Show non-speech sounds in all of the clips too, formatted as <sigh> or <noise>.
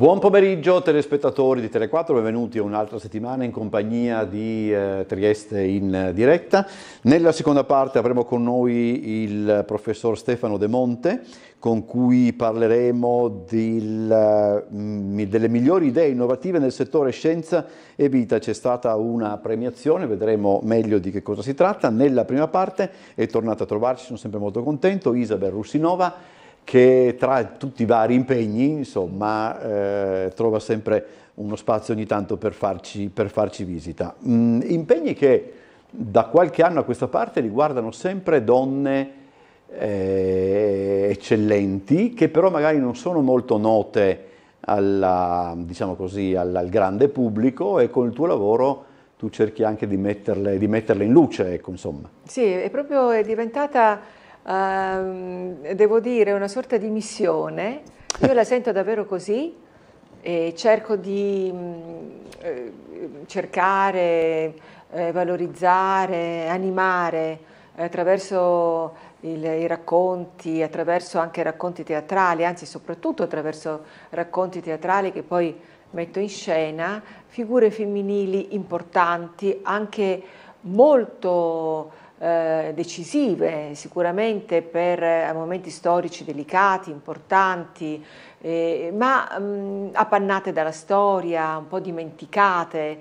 Buon pomeriggio telespettatori di Tele4, benvenuti a un'altra settimana in compagnia di eh, Trieste in diretta. Nella seconda parte avremo con noi il professor Stefano De Monte, con cui parleremo di, mm, delle migliori idee innovative nel settore scienza e vita. C'è stata una premiazione, vedremo meglio di che cosa si tratta. Nella prima parte è tornata a trovarci, sono sempre molto contento, Isabel Russinova che tra tutti i vari impegni insomma, eh, trova sempre uno spazio ogni tanto per farci, per farci visita. Mm, impegni che da qualche anno a questa parte riguardano sempre donne eh, eccellenti che però magari non sono molto note alla, diciamo così, alla, al grande pubblico e con il tuo lavoro tu cerchi anche di metterle, di metterle in luce. Ecco, sì, è proprio è diventata Ehm, devo dire, una sorta di missione. Io la sento davvero così e cerco di mm, eh, cercare, eh, valorizzare, animare eh, attraverso il, i racconti, attraverso anche racconti teatrali, anzi soprattutto attraverso racconti teatrali che poi metto in scena, figure femminili importanti, anche molto eh, decisive sicuramente per eh, momenti storici delicati, importanti, eh, ma mh, mm, appannate dalla storia, un po' dimenticate.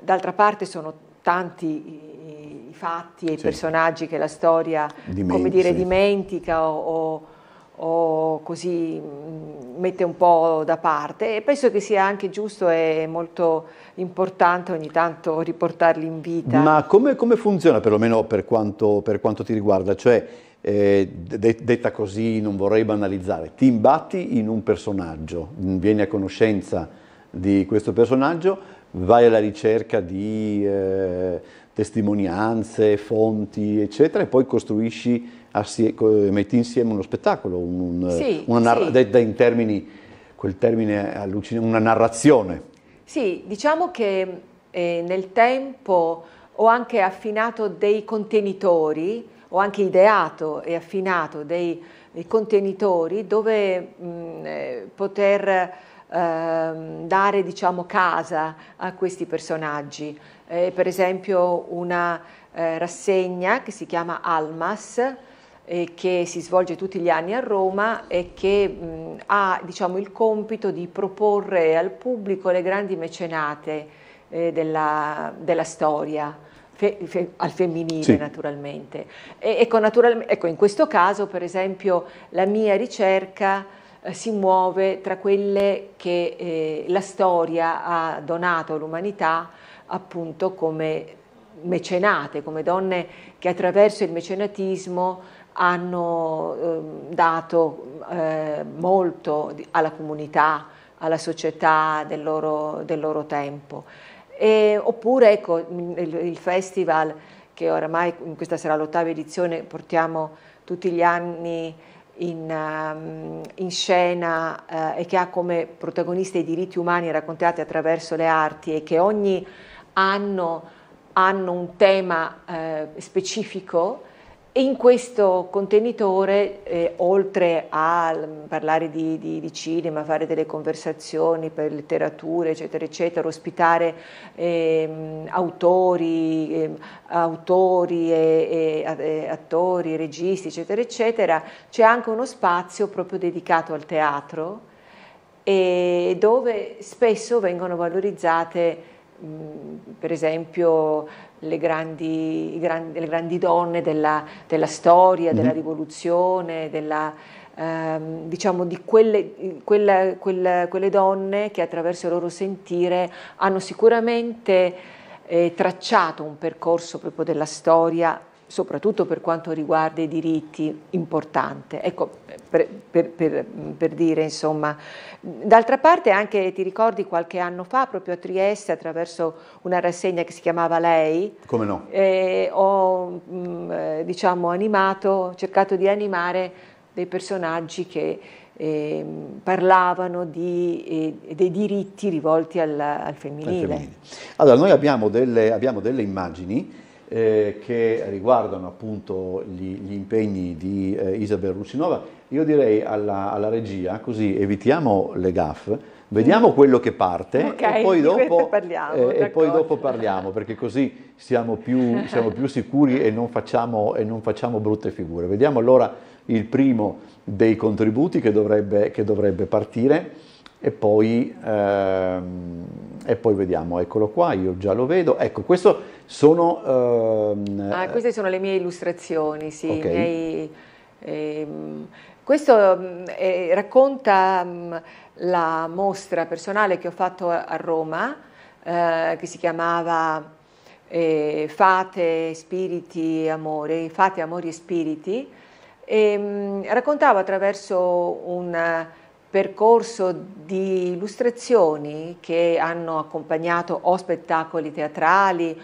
D'altra parte sono tanti i, fatti e i sì. personaggi che la storia come dire, dimentica o, o o così mm, mette un po' da parte e penso che sia anche giusto e molto importante ogni tanto riportarli in vita. Ma come, come funziona perlomeno per quanto, per quanto ti riguarda? Cioè, eh, detta così non vorrei banalizzare, ti imbatti in un personaggio, mm, vieni a conoscenza di questo personaggio, vai alla ricerca di eh, testimonianze, fonti, eccetera, e poi costruisci assie, metti insieme uno spettacolo, un, un, sì, una, sì. in termini, quel termine allucina, una narrazione. Sì, diciamo che eh, nel tempo ho anche affinato dei contenitori, ho anche ideato e affinato dei, contenitori dove mh, eh, poter ehm, dare diciamo, casa a questi personaggi. Eh, per esempio una eh, rassegna che si chiama Almas, eh, che si svolge tutti gli anni a Roma e che mh, ha diciamo, il compito di proporre al pubblico le grandi mecenate eh, della, della storia. Fe, fe, al femminile sì. naturalmente. E, ecco, naturalmente. ecco, in questo caso per esempio la mia ricerca eh, si muove tra quelle che eh, la storia ha donato all'umanità appunto come mecenate, come donne che attraverso il mecenatismo hanno eh, dato eh, molto alla comunità, alla società del loro, del loro tempo. E, oppure ecco, il, il, festival che oramai in questa sarà l'ottava edizione portiamo tutti gli anni in, um, in scena eh, e che ha come protagonista i diritti umani raccontati attraverso le arti e che ogni anno hanno un tema eh, specifico e in questo contenitore, eh, oltre a parlare di, di, di, cinema, fare delle conversazioni per letteratura, eccetera, eccetera, ospitare eh, autori, eh, autori e, e, attori, registi, eccetera, eccetera, c'è anche uno spazio proprio dedicato al teatro dove spesso vengono valorizzate mh, per esempio le grandi, grandi, le grandi donne della, della storia, mm della mhm. rivoluzione, della, ehm, diciamo di quelle, quella, quella, quelle, donne che attraverso il loro sentire hanno sicuramente eh, tracciato un percorso proprio della storia soprattutto per quanto riguarda i diritti, importante. Ecco, per, per, per, per, dire, insomma, d'altra parte anche ti ricordi qualche anno fa, proprio a Trieste, attraverso una rassegna che si chiamava Lei, come no? Eh, ho mh, mm, eh, diciamo, animato, cercato di animare dei personaggi che eh, parlavano di, eh, dei diritti rivolti al, al femminile. al, femminile. Allora, noi abbiamo delle, abbiamo delle immagini eh, che riguardano appunto gli, gli impegni di eh, Isabel Rucinova. Io direi alla, alla, regia, così evitiamo le gaffe, vediamo quello che parte okay, e, poi dopo, parliamo, eh, e, poi dopo, parliamo, perché così siamo più, siamo più sicuri e non, facciamo, e non, facciamo, brutte figure. Vediamo allora il primo dei contributi che dovrebbe, che dovrebbe partire e poi, ehm, e poi, vediamo, eccolo qua, io già lo vedo, ecco questo sono... Ehm, ah, eh, queste sono le mie illustrazioni, sì, okay. miei, ehm, questo mm, eh, racconta mh, mm, la mostra personale che ho fatto a, Roma, eh, che si chiamava eh, Fate, Spiriti, Amore, Fate, Amori e Spiriti, e mh, mm, raccontava attraverso un percorso di illustrazioni che hanno accompagnato o spettacoli teatrali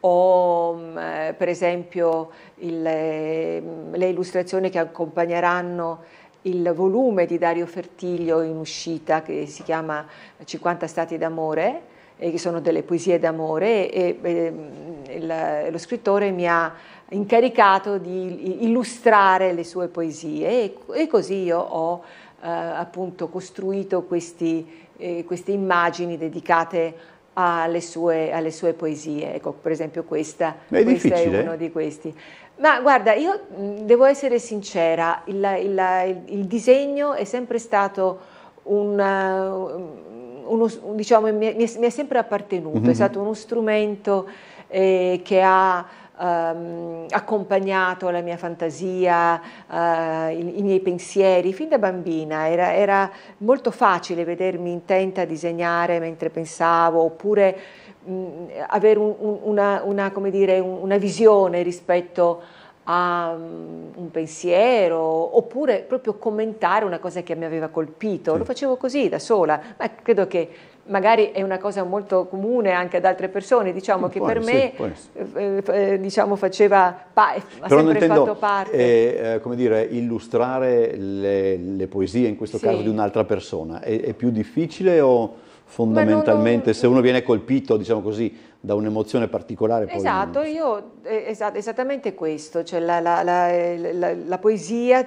o mm, eh, per esempio il, mm, le illustrazioni che accompagneranno il volume di Dario Fertiglio in uscita che si chiama 50 stati d'amore e che sono delle poesie d'amore e, e, ehm, e, lo scrittore mi ha incaricato di illustrare le sue poesie e, e così io ho eh, appunto costruito questi, eh, queste immagini dedicate alle sue, alle sue, poesie. Ecco, per esempio questa è, questa è uno di questi. Ma guarda, io mm, devo essere sincera, il, il, il, il disegno è sempre stato un... Eh, uno, diciamo, mi, è, mi, è, sempre appartenuto, mm-hmm. è mhm. stato uno strumento eh, che ha ehm, accompagnato la mia fantasia, eh, i, i, miei pensieri, fin da bambina era, era, molto facile vedermi intenta a disegnare mentre pensavo, oppure mh, mm, avere un, un, una, una, dire, una visione rispetto a a mm, un pensiero oppure proprio commentare una cosa che mi aveva colpito. Sì. Lo facevo così da sola, ma credo che magari è una cosa molto comune anche ad altre persone, diciamo mm, che può, per me eh, eh, eh, diciamo faceva pa- eh, Però sempre intendo, fatto parte. Eh, come dire, illustrare le, le poesie, in questo sì. caso di un'altra persona, è, è più difficile o fondamentalmente non, se uno viene colpito, diciamo così, da un'emozione particolare. esatto, io, esatto, esattamente questo, cioè la, la, la, la poesia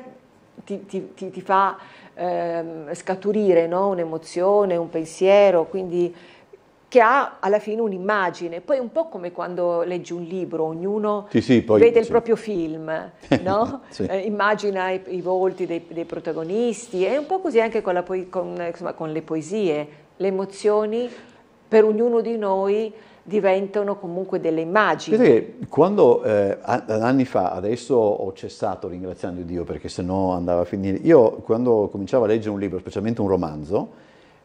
ti, ti, ti, ti fa ehm, scaturire no? un'emozione, un pensiero, quindi che ha alla fine un'immagine, poi un po' come quando leggi un libro, ognuno sì, sì, poi, vede sì. il proprio film, no? <laughs> eh, immagina i, i volti dei, dei, protagonisti, è un po' così anche con, con, insomma, con le poesie, le emozioni per ognuno di noi diventano comunque delle immagini. Vedete, quando eh, anni fa, adesso ho cessato ringraziando Dio perché sennò andava a finire, io quando cominciavo a leggere un libro, specialmente un romanzo,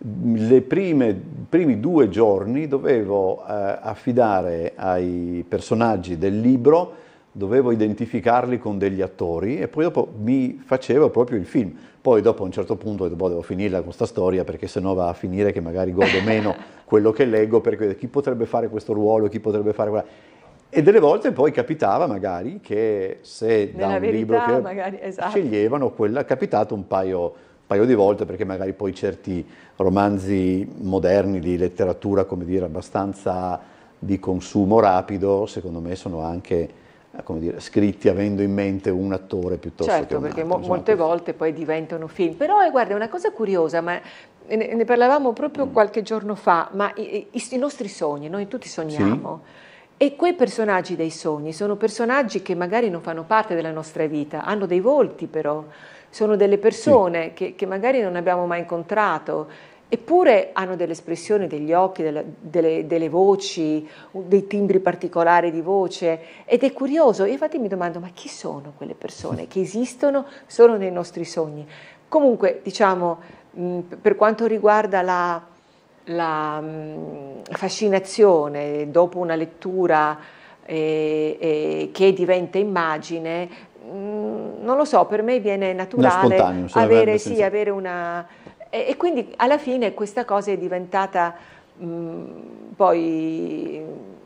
i primi due giorni dovevo eh, affidare ai personaggi del libro, dovevo identificarli con degli attori e poi dopo mi facevo proprio il film. Poi dopo a un certo punto boh, devo finirla con questa storia perché sennò va a finire che magari godo meno <laughs> quello che leggo perché chi potrebbe fare questo ruolo, chi potrebbe fare quella. E delle volte poi capitava magari che se Nella da un verità, libro che magari, esatto. sceglievano quella, è capitato un paio, un paio, di volte perché magari poi certi romanzi moderni di letteratura, come dire, abbastanza di consumo rapido, secondo me sono anche eh, come Dire, scritti avendo in mente un attore piuttosto certo, che un altro. Certo, perché mo molte volte poi diventano film. Però eh, guarda, è una cosa curiosa, ma ne, ne parlavamo proprio mm. qualche giorno fa, ma i, i, i, nostri sogni, noi tutti sogniamo. Sì. E quei personaggi dei sogni sono personaggi che magari non fanno parte della nostra vita, hanno dei volti però, sono delle persone sì. che, che magari non abbiamo mai incontrato eppure hanno delle espressioni degli occhi, delle, delle, delle, voci, dei timbri particolari di voce ed è curioso, io infatti mi domando ma chi sono quelle persone che esistono solo nei nostri sogni? Comunque diciamo per quanto riguarda la, la fascinazione dopo una lettura eh, eh, che diventa immagine, non lo so, per me viene naturale avere, sì, avere una, e, e quindi alla fine questa cosa è diventata mm, poi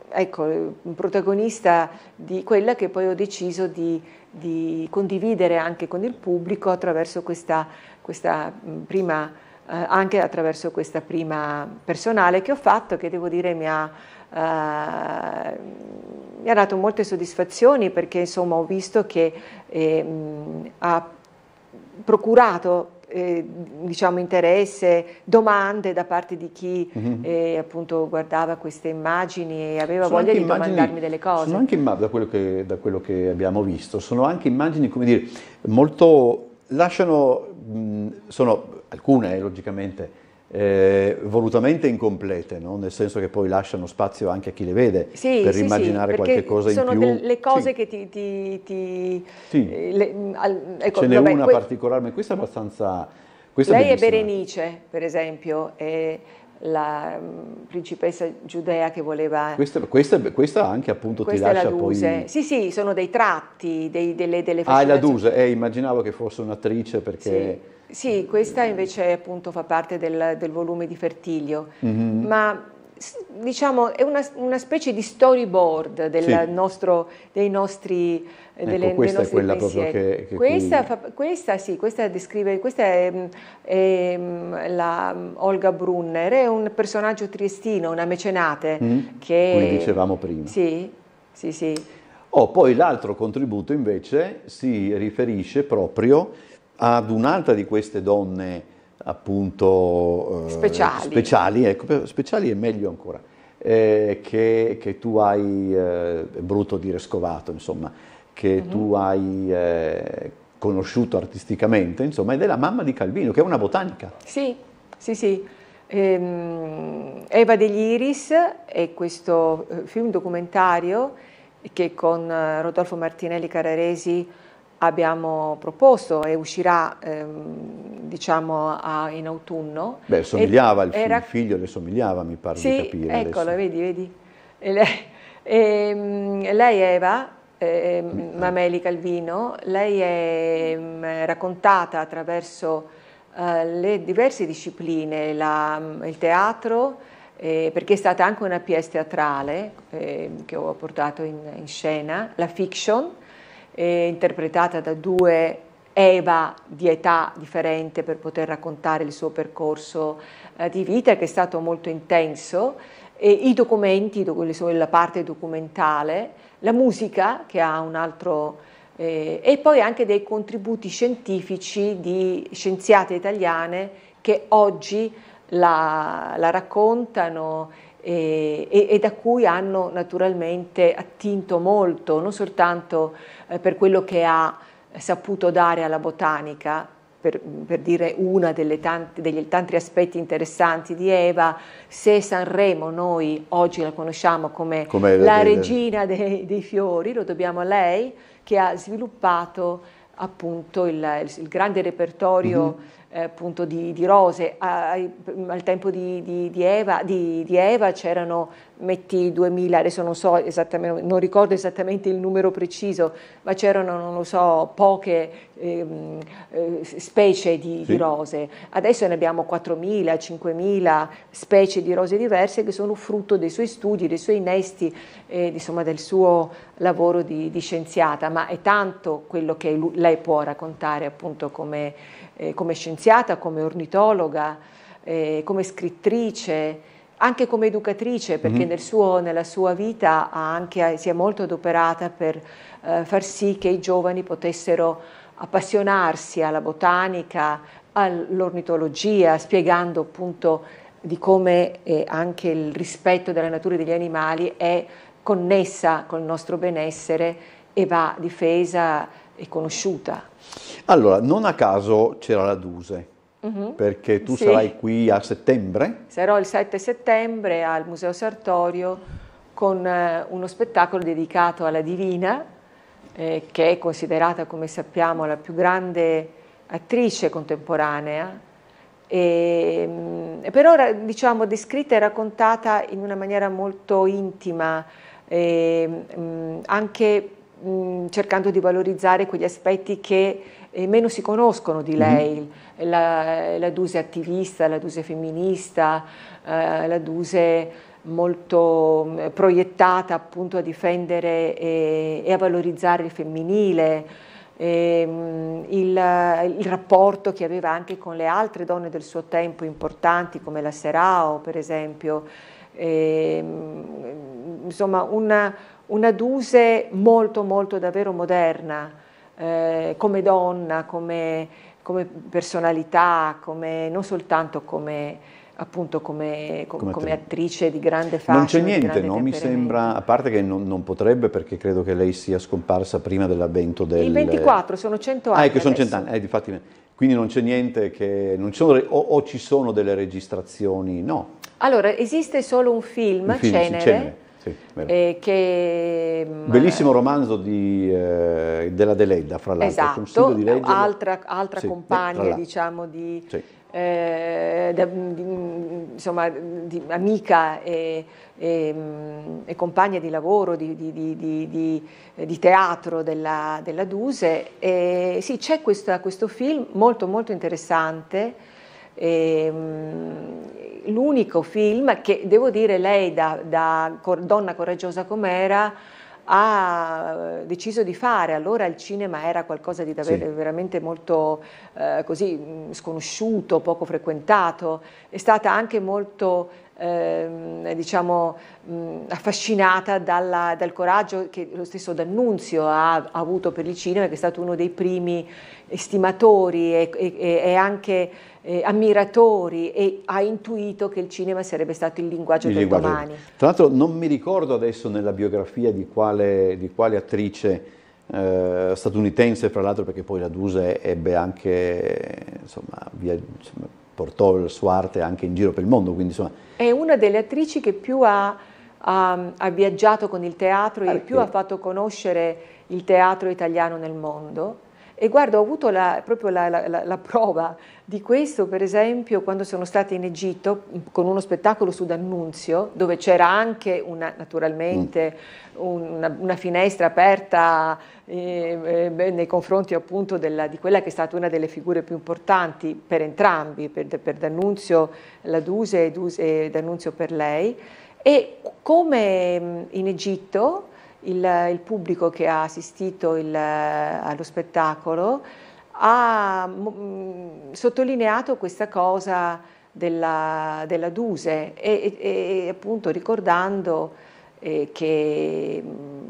ecco, protagonista di quella che poi ho deciso di, di condividere anche con il pubblico attraverso questa, questa mm, prima, eh, anche attraverso questa prima personale che ho fatto, che devo dire mi ha, eh, mi ha dato molte soddisfazioni perché insomma ho visto che eh, mm, ha procurato eh, diciamo, interesse, domande da parte di chi mm-hmm. eh, appunto guardava queste immagini e aveva sono voglia di immagini, domandarmi delle cose. Sono anche immagini, da che, da quello che abbiamo visto, sono anche immagini, come dire, molto, lasciano, mh, sono alcune eh, logicamente, eh, volutamente incomplete, no? nel senso che poi lasciano spazio anche a chi le vede sì, per sì, immaginare sì, qualche cosa in più. Sono le cose che ti... ti, ti eh, le, mm, al, ecco, Ce n'è una que... particolare, ma questa è abbastanza... Questa Lei è, è Berenice, per esempio, è la mm, principessa giudea che voleva... Questa, questa, questa anche appunto questa ti lascia poi... Sì, sì, sono dei tratti, dei, delle, delle Ah, è la Duse, eh, immaginavo che fosse un'attrice perché sì, questa invece appunto fa parte del, del volume di Fertilio, mm-hmm. ma diciamo è una, una, specie di storyboard del sì. nostro, dei nostri eh, ecco, delle, questa dei è quella pensieri. proprio che, che questa, fa, questa, sì, questa descrive questa è, mm, è, mm, la mm, Olga Brunner è un personaggio triestino una mecenate mm, che come dicevamo prima sì sì sì oh, poi l'altro contributo invece si riferisce proprio ad un'altra di queste donne appunto eh, speciali. Speciali, ecco, speciali è meglio ancora, eh, che, che, tu hai, eh, è brutto dire scovato, insomma, che mm-hmm. tu hai eh, conosciuto artisticamente, insomma, ed è la mamma di Calvino, che è una botanica. Sì, sì, sì. Ehm, Eva degli Iris è questo eh, film documentario che con eh, Rodolfo Martinelli Cararesi abbiamo proposto e uscirà ehm, diciamo a, in autunno. Beh, somigliava, il, era... figlio le somigliava, mi pare sì, di capire. eccolo, adesso. vedi, vedi. E <laughs> ehm, lei, e, lei è Eva, ehm, mm, eh, Mameli Calvino, lei è mm, raccontata attraverso uh, le diverse discipline, la, mm, il teatro, eh, perché è stata anche una pièce teatrale eh, che ho portato in, in scena, la fiction, eh, interpretata da due Eva di età differente per poter raccontare il suo percorso eh, di vita che è stato molto intenso, e i documenti, la parte documentale, la musica che ha un altro... Eh, e poi anche dei contributi scientifici di scienziate italiane che oggi la, la raccontano e, e, e, da cui hanno naturalmente attinto molto, non soltanto eh, per quello che ha saputo dare alla botanica, per, per dire uno degli tanti aspetti interessanti di Eva, se Sanremo noi oggi la conosciamo come, come la bene. regina dei, dei fiori, lo dobbiamo a lei che ha sviluppato appunto il, il, grande repertorio mm-hmm. Eh, appunto di, di rose, al tempo di, di, Eva, di, Eva, c'erano metti 2000, adesso non, so esattamente, non ricordo esattamente il numero preciso, ma c'erano, non lo so, poche ehm, eh, specie di, sì. di, rose. Adesso ne abbiamo 4000, 5000 specie di rose diverse che sono frutto dei suoi studi, dei suoi innesti, eh, insomma del suo lavoro di, di, scienziata, ma è tanto quello che lui, lei può raccontare appunto come, eh, come scienziata, come ornitologa, eh, come scrittrice anche come educatrice, perché mm-hmm. nel suo, nella sua vita anche, si è molto adoperata per eh, far sì che i giovani potessero appassionarsi alla botanica, all'ornitologia, spiegando appunto di come eh, anche il rispetto della natura degli animali è connessa col nostro benessere e va difesa e conosciuta. Allora, non a caso c'era la Duse, Uh-huh. perché tu sì. sarai qui a settembre. Sarò il 7 settembre al Museo Sartorio con eh, uno spettacolo dedicato alla Divina, eh, che è considerata, come sappiamo, la più grande attrice contemporanea. E, mh, mm, per ora, diciamo, descritta e raccontata in una maniera molto intima, eh, mh, mm, anche mh, mm, cercando di valorizzare quegli aspetti che eh, meno si conoscono di mm-hmm. lei, uh-huh la, la Duse attivista, la Duse femminista, eh, la Duse molto eh, proiettata appunto a difendere e, e a valorizzare il femminile, e, ehm, il, il, rapporto che aveva anche con le altre donne del suo tempo importanti come la Serao per esempio, e, ehm, insomma una, una Duse molto molto davvero moderna eh, come donna, come come personalità, come, non soltanto come, appunto, come, come attrice di grande fascia. Non c'è niente, no? mi sembra, a parte che non, non, potrebbe perché credo che lei sia scomparsa prima dell'avvento del... Il 24, sono 100 ah, anni. Ah, ecco, sono 100 anni, eh, difatti, quindi non c'è niente che... Ci sono, o, o, ci sono delle registrazioni, no? Allora, esiste solo un film, un film Cenere. Sì, Cenere sì, eh, che, mm, Bellissimo romanzo di, eh, della Deledda, fra l'altro. Esatto, di altra, altra sì, compagna diciamo, di, sì. eh, di, insomma, di amica e, e, mm, e, compagna di lavoro, eh, di, teatro della, della Duse. E, sì, c'è questa, questo film molto molto interessante. E, mm, l'unico film che, devo dire, lei da, da donna coraggiosa com'era, ha deciso di fare. Allora il cinema era qualcosa di davvero, sì. veramente molto eh, così, sconosciuto, poco frequentato. È stata anche molto eh, diciamo, mh, affascinata dalla, dal coraggio che lo stesso D'Annunzio ha, ha, avuto per il cinema, che è stato uno dei primi estimatori e, e, e anche eh, ammiratori e ha intuito che il cinema sarebbe stato il linguaggio il del linguaggio. domani. Tra l'altro non mi ricordo adesso nella biografia di quale, di quale attrice eh, statunitense, fra l'altro perché poi la Duse ebbe anche, insomma, via, insomma, portò la sua arte anche in giro per il mondo. Quindi, insomma. È una delle attrici che più ha, ha, ha viaggiato con il teatro perché? e ah, più ha eh. fatto conoscere il teatro italiano nel mondo. E guarda, ho avuto la, proprio la, la, la prova di questo, per esempio, quando sono stata in Egitto con uno spettacolo su D'Annunzio, dove c'era anche una, naturalmente una, una finestra aperta eh, eh nei confronti appunto della, di quella che è stata una delle figure più importanti per entrambi, per, per D'Annunzio la Duse e, Duse e D'Annunzio per lei. E come in Egitto il, il pubblico che ha assistito il, eh, allo spettacolo ha mh, mm, mm, sottolineato questa cosa della, della Duse e, e, e, appunto ricordando eh, che mm,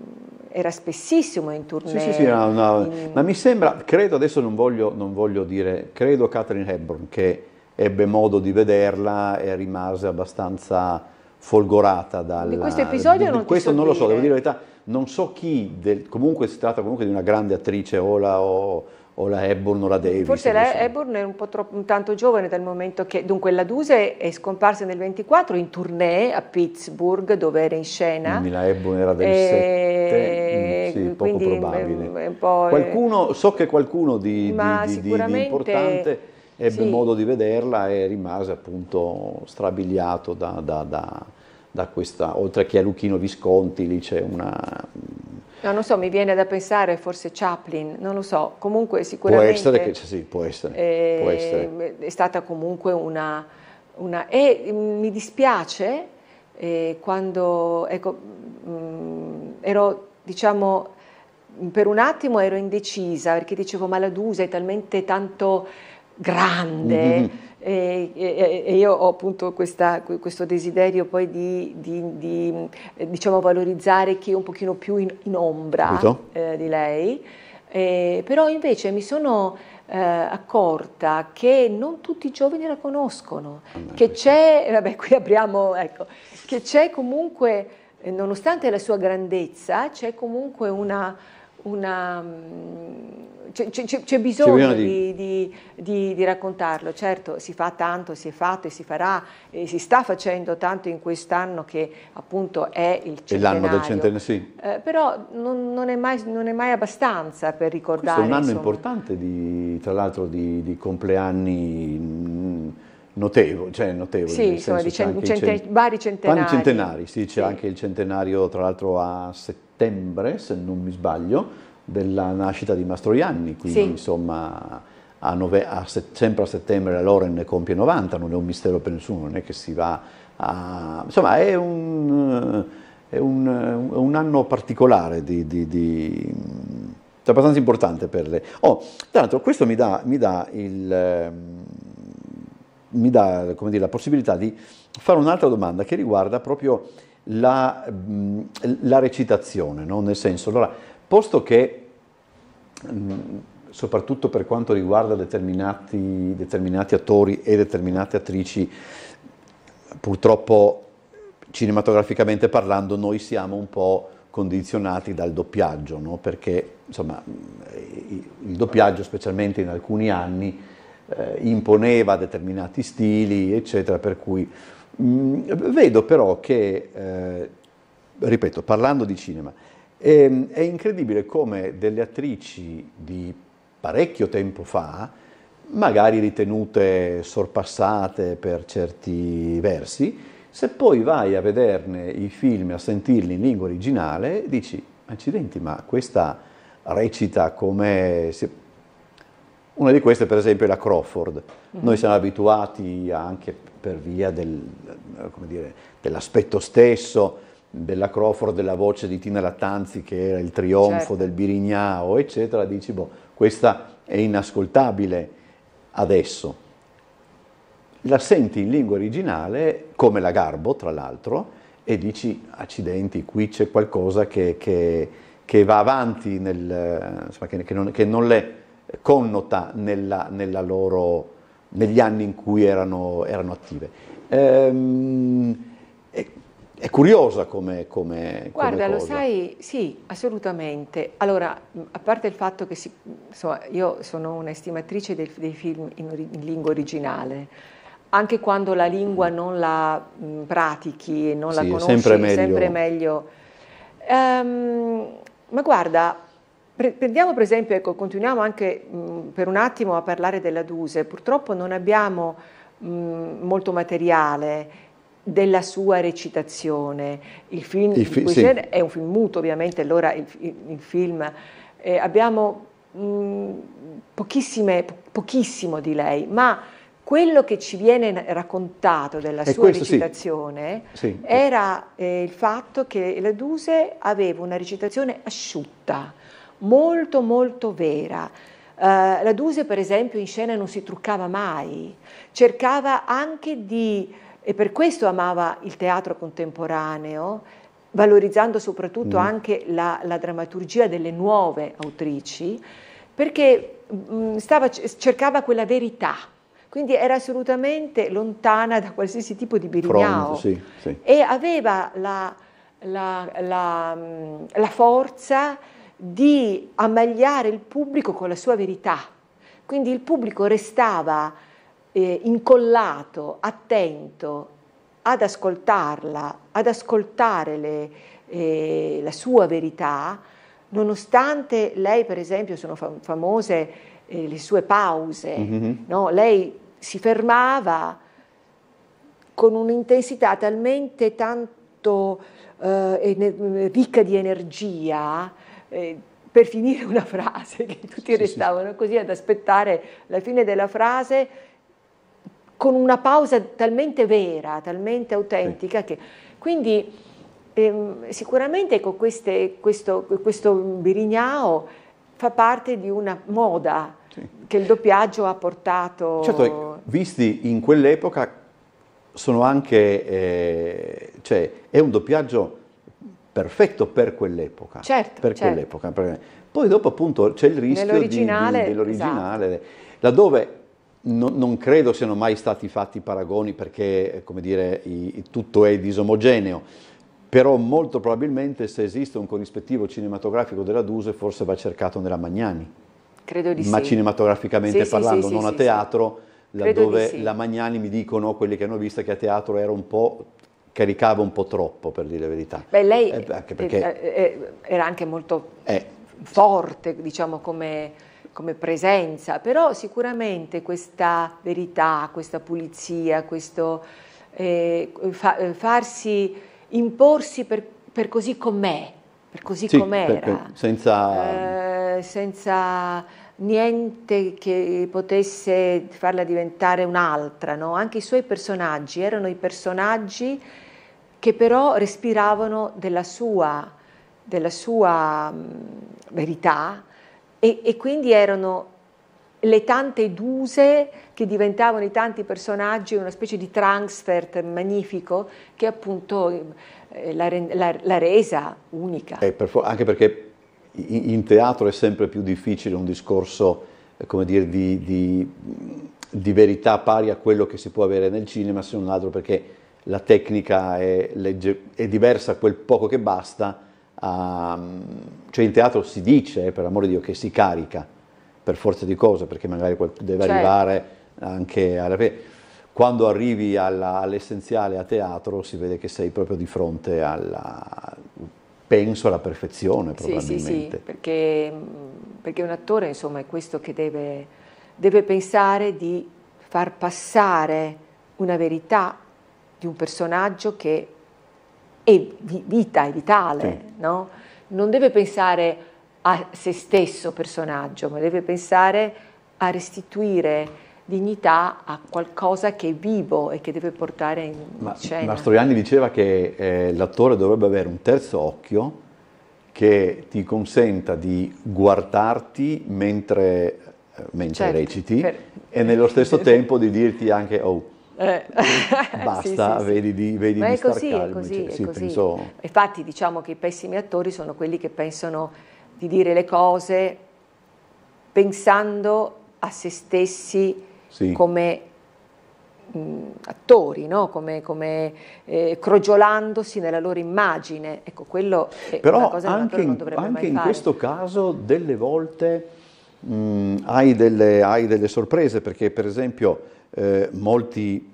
era spessissimo in tournée. Sì, sì, sì, no, no. In... ma mi sembra, credo, adesso non voglio, non voglio dire, credo Catherine Hepburn che ebbe modo di vederla e rimase abbastanza folgorata dal... Di questo episodio di, non Questo so non lo so, devo dire la verità, non so chi, del, comunque si tratta comunque di una grande attrice o, la, o o la Hepburn o la Davis. Forse la Hepburn è un po' troppo, un tanto giovane dal momento che, dunque, la Duse è scomparsa nel 24 in tournée a Pittsburgh dove era in scena. Quindi la Hepburn era del eh, e... 7, mm, sì, poco probabile. Eh. Qualcuno, so che qualcuno di, di, di, di importante ebbe sì. modo di vederla e rimase appunto strabiliato da, da, da, da questa, oltre che a Luchino Visconti, lì c'è una No, non so, mi viene da pensare forse Chaplin, non lo so, comunque sicuramente... Può essere che sì, può essere. È, può eh, essere. è stata comunque una, una... e mm, mi dispiace eh, quando ecco, mh, mm, ero, diciamo, per un attimo ero indecisa perché dicevo, ma la Dusa è talmente tanto grande. Mm-hmm e, e, e, io ho appunto questa, questo desiderio poi di, di, di eh, diciamo valorizzare chi è un pochino più in, in ombra eh, di lei, eh, però invece mi sono eh, accorta che non tutti i giovani la conoscono, oh, che c'è, eh, vabbè qui apriamo, ecco, che c'è comunque, nonostante la sua grandezza, c'è comunque una una... Mm, c'è, c'è, c'è bisogno di, di, di, di, raccontarlo, certo si fa tanto, si è fatto e si farà, e si sta facendo tanto in quest'anno che appunto è il centenario. È l'anno del centenario, sì. Eh, però non, non, è mai, non, è mai, abbastanza per ricordare. Questo è un anno insomma. importante tra l'altro di, compleanni mm, notevole, cioè notevole. Sì, insomma, di diciamo, cent- cent- vari centenari. Vari centenari, sì, c'è sì. anche il centenario tra l'altro a settembre, se non mi sbaglio, della nascita di Mastroianni, quindi sì. insomma a nove- a se- sempre a settembre la Loren ne compie 90, non è un mistero per nessuno, non è che si va a... insomma è un, è un, un anno particolare di, di, di cioè, abbastanza importante per le... Oh, tra l'altro questo mi dà, mi dà il ehm, mi dà dire, la possibilità di fare un'altra domanda che riguarda proprio la, mm, la recitazione, no? nel senso, allora, posto che mm, soprattutto per quanto riguarda determinati, determinati attori e determinate attrici, purtroppo cinematograficamente parlando noi siamo un po' condizionati dal doppiaggio, no? perché insomma, mm, il doppiaggio specialmente in alcuni anni eh, imponeva determinati stili, eccetera, per cui mh, mm, vedo però che, eh, ripeto, parlando di cinema, ehm, è incredibile come delle attrici di parecchio tempo fa, magari ritenute sorpassate per certi versi, se poi vai a vederne i film, a sentirli in lingua originale, dici, accidenti, ma questa recita come una di queste per esempio è la Crawford. Noi mhm. siamo abituati anche per via del, eh, dire, dell'aspetto stesso della Crawford, della voce di Tina Lattanzi che era il trionfo certo. del Birignao, eccetera, dici, boh, questa è inascoltabile adesso. La senti in lingua originale, come la Garbo tra l'altro, e dici, accidenti, qui c'è qualcosa che, che, che va avanti, nel, eh, insomma, che, non, che non le connota nella, nella loro, negli anni in cui erano, erano attive. Ehm, è, è, curiosa come, come Guarda, come lo sai, sì, assolutamente. Allora, a parte il fatto che si, insomma, io sono un'estimatrice dei, dei, film in, in lingua originale, anche quando la lingua mm. non la mh, mm, pratichi e non sì, la conosci, è sempre meglio. Sempre meglio. Um, ma guarda, Prendiamo per esempio, ecco, continuiamo anche mh, per un attimo a parlare della Duse, purtroppo non abbiamo mh, molto materiale della sua recitazione. Il film il fi- sì. è un film muto ovviamente, allora il, il, il film eh, abbiamo mh, pochissimo di lei, ma quello che ci viene raccontato della sua questo, recitazione sì. Sì. era eh, il fatto che la Duse aveva una recitazione asciutta, molto molto vera. Uh, la Duse per esempio in scena non si truccava mai, cercava anche di, e per questo amava il teatro contemporaneo, valorizzando soprattutto mm. anche la, la, drammaturgia delle nuove autrici, perché mh, mm, stava, cercava quella verità, quindi era assolutamente lontana da qualsiasi tipo di birignao sì, sì. e aveva la, la, la mm, forza di ammagliare il pubblico con la sua verità. Quindi il pubblico restava eh, incollato, attento ad ascoltarla, ad ascoltare le, eh, la sua verità, nonostante lei, per esempio, sono famose eh, le sue pause, mm-hmm. no? lei si fermava con un'intensità talmente tanto eh, ricca di energia eh, per finire una frase, che tutti sì, restavano sì. così ad aspettare la fine della frase con una pausa talmente vera, talmente autentica sì. che quindi ehm, sicuramente con queste, questo, questo Birignao fa parte di una moda che il doppiaggio ha portato. Certo, visti in quell'epoca sono anche, eh, cioè è un doppiaggio perfetto per quell'epoca. Certo, per certo. quell'epoca. Poi dopo appunto c'è il rischio dell'originale, di, di, dell'originale esatto. laddove no, non credo siano mai stati fatti paragoni perché come dire, i, tutto è disomogeneo però molto probabilmente se esiste un corrispettivo cinematografico della Duse forse va cercato nella Magnani. Credo di Ma sì. Ma cinematograficamente sì, parlando, sì, non a teatro, laddove la Magnani mi dicono quelli che hanno visto che a teatro era un po' caricava un po' troppo, per dire la verità. Beh, lei eh, anche perché... Eh, eh, eh, era anche molto eh. forte, diciamo, come, come, presenza, però sicuramente questa verità, questa pulizia, questo eh, fa, farsi imporsi per, per così com'è, per così sì, com'era. Per, senza... senza niente che potesse farla diventare un'altra, no? anche i suoi personaggi erano i personaggi che però respiravano della sua, della sua verità e, e quindi erano le tante duse che diventavano i tanti personaggi, una specie di transfert magnifico che appunto eh, la, l'ha, resa unica. Eh, per, anche perché in teatro è sempre più difficile un discorso eh, come dire, di, di, di, verità pari a quello che si può avere nel cinema, se non altro perché la tecnica è, legge, è diversa quel poco che basta, a, ehm, cioè in teatro si dice, eh, per amore di Dio, che si carica per forza di cose, perché magari deve cioè. arrivare anche alla quando arrivi all'essenziale all a teatro si vede che sei proprio di fronte alla, penso alla perfezione probabilmente. Sì, sì, sì perché, mm, perché, un attore insomma è questo che deve, deve pensare di far passare una verità di un personaggio che è vita, è vitale, sì. no? non deve pensare a se stesso personaggio, ma deve pensare a restituire dignità a qualcosa che è vivo e che deve portare in Ma, scena. Mastroianni diceva che eh, l'attore dovrebbe avere un terzo occhio che ti consenta di guardarti mentre, eh, mentre certo, reciti per... e nello stesso <laughs> tempo di dirti anche oh, eh. <laughs> Basta, sì, sì, vedi di, vedi Ma di è così, calmi, È così, cioè, è sì, così. Penso... Infatti diciamo che i pessimi attori sono quelli che pensano di dire le cose pensando a se stessi sì. come mh, attori, no? come, come eh, crogiolandosi nella loro immagine. Ecco, quello è Però una cosa anche che non dovrebbe in, anche in fare. questo caso delle volte mh, hai, delle, hai, delle, sorprese, perché per esempio eh, molti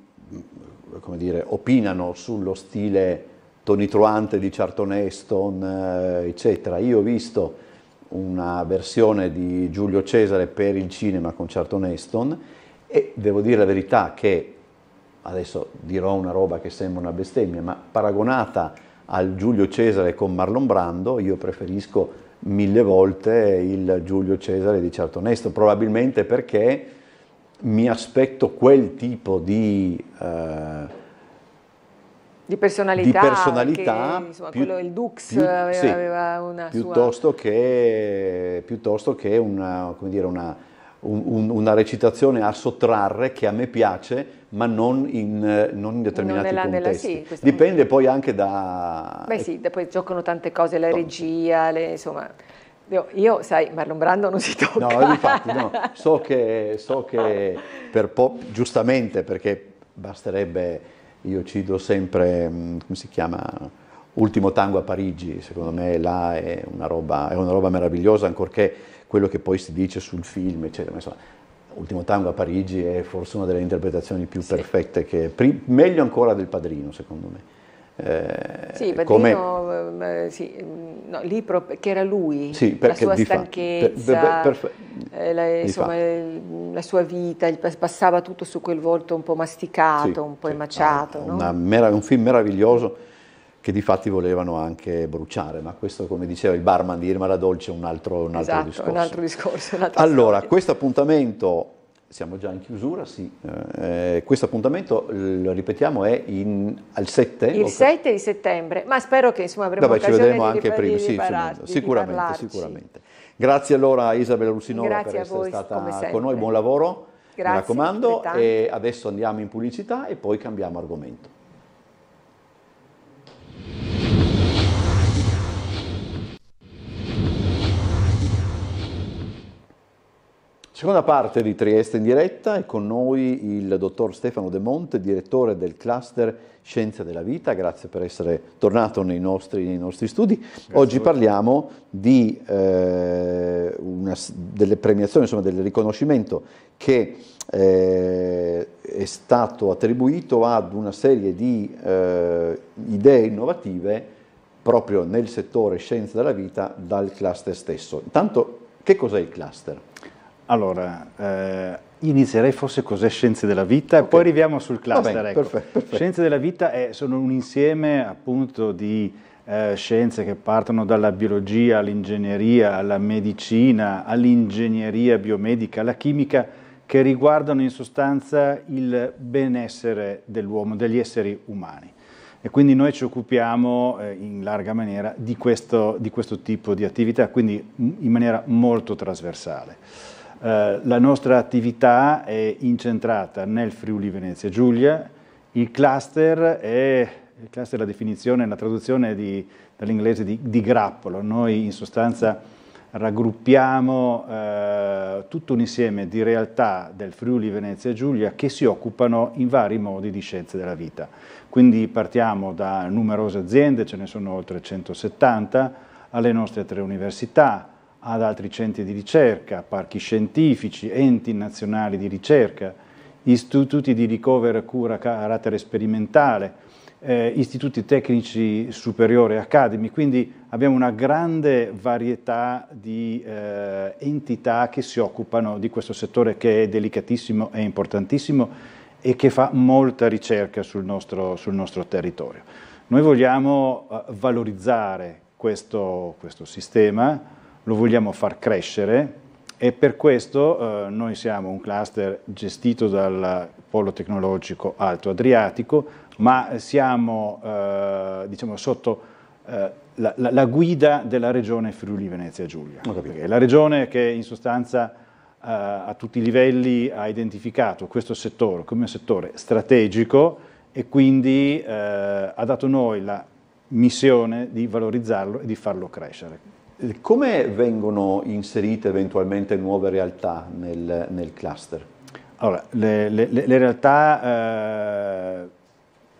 come dire, opinano sullo stile tonitruante di Charlton Heston, eh, eccetera. Io ho visto una versione di Giulio Cesare per il cinema con Charlton Heston e devo dire la verità che, adesso dirò una roba che sembra una bestemmia, ma paragonata al Giulio Cesare con Marlon Brando, io preferisco mille volte il Giulio Cesare di Certo Onesto, probabilmente perché mi aspetto quel tipo di... Eh, di personalità, di personalità che, insomma, più, quello, il Dux più, aveva, sì, aveva una piuttosto sua... Che, piuttosto che una, come dire, una un, una recitazione a sottrarre che a me piace ma non in, non in determinati non nella, contesti. Nella, sì, Dipende poi anche da... Beh sì, poi giocano tante cose, la regia, le, insomma... Io, io, sai, Marlon Brando non si tocca. No, infatti, no. So che, so che per po', giustamente, perché basterebbe, io cito sempre, mm, come si chiama... Ultimo tango a Parigi, secondo me là è una roba, è una roba meravigliosa, ancorché quello che poi si dice sul film, eccetera. Insomma, Ultimo tango a Parigi è forse una delle interpretazioni più sì. perfette, che, meglio ancora del padrino, secondo me. Eh, sì, Padrino, come... Eh, eh, sì, mm, no, lì che era lui, sì, la sua stanchezza, per, per, per, eh, la, insomma, la, sua vita, passava tutto su quel volto un po' masticato, sì, un po' sì, emaciato. Ah, no? una, un film meraviglioso che di fatti volevano anche bruciare, ma questo come diceva il barman di Irma La Dolce è un altro, un altro esatto, discorso. Un altro discorso un altro allora, questo appuntamento, siamo già in chiusura, sì, eh, eh questo appuntamento, lo ripetiamo, è in, al 7? Il 7 di settembre, ma spero che insomma, avremo Vabbè, ci vedremo anche prima, sì, ripararci, sicuramente, sicuramente. Grazie allora a Isabella Rusinova per essere voi, stata con noi, buon lavoro, Grazie, mi raccomando, e adesso andiamo in pubblicità e poi cambiamo argomento. Seconda parte di Trieste in diretta è con noi il dottor Stefano De Monte, direttore del cluster Scienze della Vita, grazie per essere tornato nei nostri, nei nostri studi. Grazie Oggi parliamo di, eh, una, delle premiazioni, insomma del riconoscimento che eh, è stato attribuito ad una serie di eh, idee innovative proprio nel settore scienze della vita dal cluster stesso. Intanto, che cos'è il cluster? Allora, eh, inizierei forse cos'è Scienze della Vita okay. e poi arriviamo sul cluster. Bene, ecco. perfetto, perfetto. Scienze della Vita è, sono un insieme appunto di eh, scienze che partono dalla biologia all'ingegneria, alla medicina, all'ingegneria biomedica, alla chimica, che riguardano in sostanza il benessere dell'uomo, degli esseri umani. E quindi noi ci occupiamo eh, in larga maniera di questo, di questo, tipo di attività, quindi in maniera molto trasversale. Eh, la nostra attività è incentrata nel Friuli Venezia Giulia, il cluster è il cluster, la definizione, la traduzione dall'inglese di, di grappolo, noi in sostanza raggruppiamo eh, tutto un insieme di realtà del Friuli Venezia Giulia che si occupano in vari modi di scienze della vita. Quindi partiamo da numerose aziende, ce ne sono oltre 170, alle nostre tre università, ad altri centri di ricerca, parchi scientifici, enti nazionali di ricerca, istituti di ricovero e cura a carattere sperimentale, eh, istituti tecnici superiori, accademi, quindi abbiamo una grande varietà di eh, entità che si occupano di questo settore che è delicatissimo e importantissimo e che fa molta ricerca sul nostro, sul nostro territorio. Noi vogliamo eh, valorizzare questo, questo sistema, lo vogliamo far crescere, e per questo eh, noi siamo un cluster gestito dal polo tecnologico Alto Adriatico, ma siamo eh, diciamo, sotto eh, la, la, la, guida della regione Friuli Venezia Giulia. È la regione che in sostanza eh, a tutti i livelli ha identificato questo settore come un settore strategico e quindi eh, ha dato noi la missione di valorizzarlo e di farlo crescere. Come vengono inserite eventualmente nuove realtà nel, nel cluster? Allora, le, le, le realtà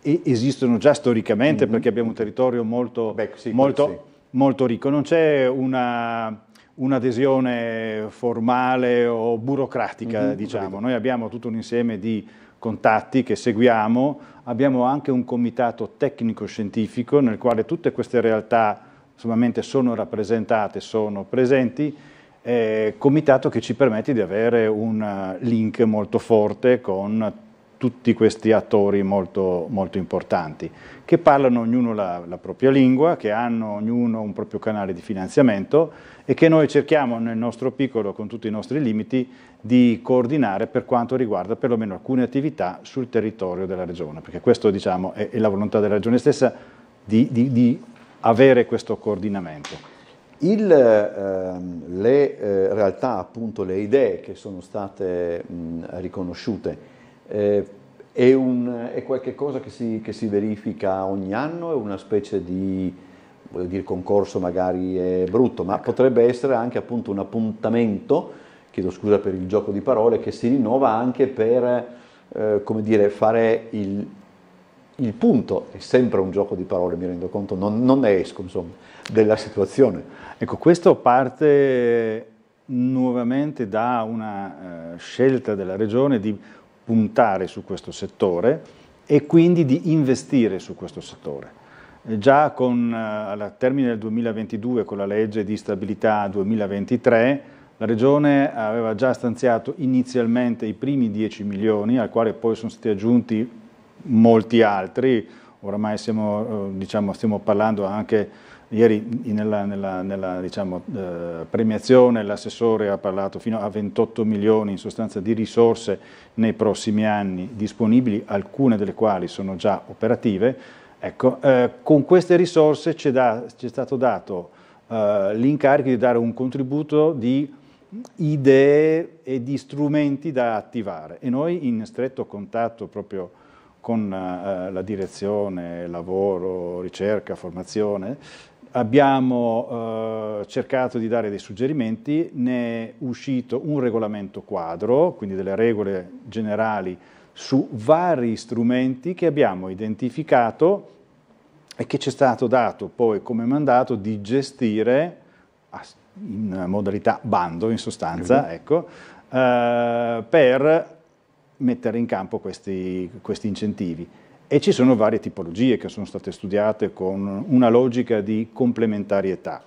eh, esistono già storicamente mm -hmm. perché abbiamo un territorio molto, Beh, sì, molto, sì. molto ricco, non c'è una un'adesione formale o burocratica, mm -hmm, diciamo. Noi abbiamo tutto un insieme di contatti che seguiamo, abbiamo anche un comitato tecnico-scientifico nel quale tutte queste realtà solamente sono rappresentate, sono presenti, eh, comitato che ci permette di avere un eh, link molto forte con tutti questi attori molto, molto importanti, che parlano ognuno la, la, propria lingua, che hanno ognuno un proprio canale di finanziamento e che noi cerchiamo nel nostro piccolo, con tutti i nostri limiti, di coordinare per quanto riguarda perlomeno alcune attività sul territorio della regione, perché questo diciamo, è, è la volontà della regione stessa di, di, di avere questo coordinamento. Il, ehm, le eh, realtà, appunto le idee che sono state mh, riconosciute, eh, è, un, è qualcosa che si, che si, verifica ogni anno, è una specie di voglio dire, concorso magari è brutto, ma ecco. potrebbe essere anche appunto un appuntamento, chiedo scusa per il gioco di parole, che si rinnova anche per eh, come dire, fare il, il punto è sempre un gioco di parole, mi rendo conto, non, non ne esco insomma, della situazione. Ecco, questo parte nuovamente da una eh, scelta della Regione di puntare su questo settore e quindi di investire su questo settore. Eh, già con, eh, al termine del 2022, con la legge di stabilità 2023, la Regione aveva già stanziato inizialmente i primi 10 milioni, al quale poi sono stati aggiunti molti altri, oramai siamo, eh, diciamo, stiamo parlando anche Ieri nella, nella, nella diciamo, eh, premiazione l'assessore ha parlato fino a 28 milioni in sostanza di risorse nei prossimi anni disponibili, alcune delle quali sono già operative. Ecco, eh, con queste risorse ci è, da, è stato dato eh, l'incarico di dare un contributo di idee e di strumenti da attivare e noi in stretto contatto proprio con eh, eh, la direzione, lavoro, ricerca, formazione, abbiamo eh, cercato di dare dei suggerimenti, ne è uscito un regolamento quadro, quindi delle regole generali su vari strumenti che abbiamo identificato e che ci è stato dato poi come mandato di gestire in modalità bando in sostanza, mhm. ecco, eh, per mettere in campo questi, questi incentivi. E ci sono varie tipologie che sono state studiate con una logica di complementarietà.